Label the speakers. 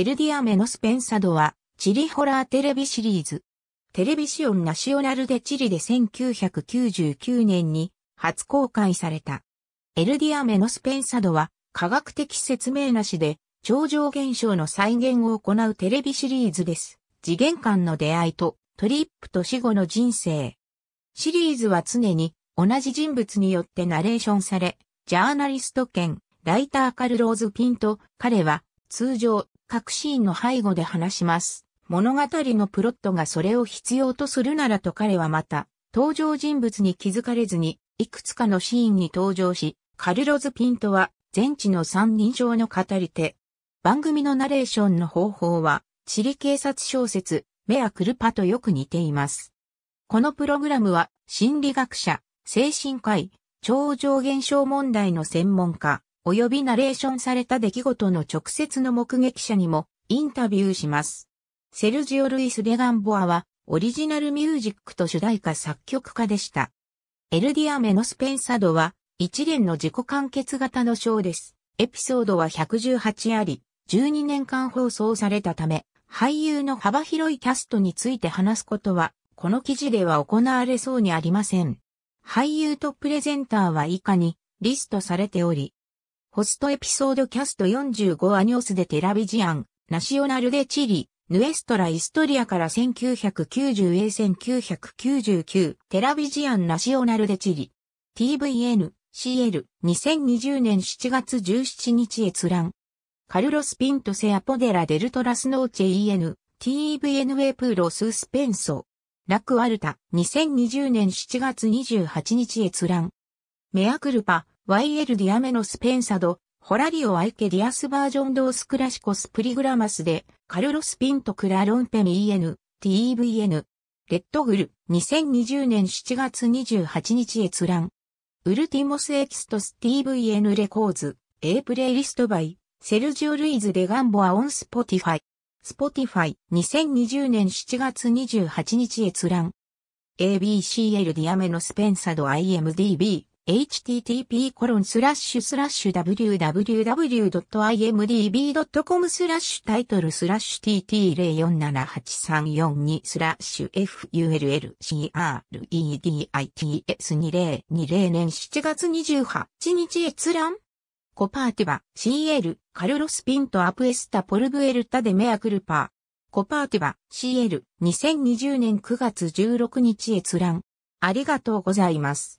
Speaker 1: エルディアメノスペンサドは、チリホラーテレビシリーズ。テレビシオンナシオナルでチリで1999年に初公開された。エルディアメノスペンサドは、科学的説明なしで、超常現象の再現を行うテレビシリーズです。次元間の出会いと、トリップと死後の人生。シリーズは常に、同じ人物によってナレーションされ、ジャーナリスト兼、ライターカルローズ・ピンと、彼は、通常、各シーンの背後で話します。物語のプロットがそれを必要とするならと彼はまた、登場人物に気づかれずに、いくつかのシーンに登場し、カルロズ・ピントは、全知の三人称の語り手。番組のナレーションの方法は、地理警察小説、メア・クルパとよく似ています。このプログラムは、心理学者、精神科医、超常現象問題の専門家、及びナレーションされた出来事の直接の目撃者にもインタビューします。セルジオ・ルイス・デガンボアはオリジナルミュージックと主題歌作曲家でした。エルディアメのスペンサドは一連の自己完結型の章です。エピソードは118あり、12年間放送されたため、俳優の幅広いキャストについて話すことは、この記事では行われそうにありません。俳優とプレゼンターは以下にリストされており、ホストエピソードキャスト45アニオスでテラビジアン、ナシオナルでチリ、ヌエストライストリアから1990 a 1999テラビジアンナシオナルでチリ TVN CL 2020年7月17日閲覧カルロスピントセアポデラデルトラスノーチェ EN TVN ウプーロススペンソラクアルタ2020年7月28日閲覧メアクルパ YL ディアメノスペンサド、ホラリオアイケディアスバージョンドースクラシコスプリグラマスで、カルロスピントクラロンペミエヌ、TVN、レッドグル、2020年7月28日閲覧。ウルティモスエキストス TVN レコーズ、A プレイリストバイ、セルジオ・ルイズ・デ・ガンボア・オン・スポティファイ。スポティファイ、2020年7月28日閲覧。ABCL ディアメノスペンサド IMDB http www.imdb.com スラッシュタイトルスラッシュ tt047834 スラッシュ fullcredits2020 年7月28日閲覧コパーティバ CL カルロスピントアプエスタポルブエルタでメアクルパコパーティバ CL2020 年9月16日閲覧ありがとうございます。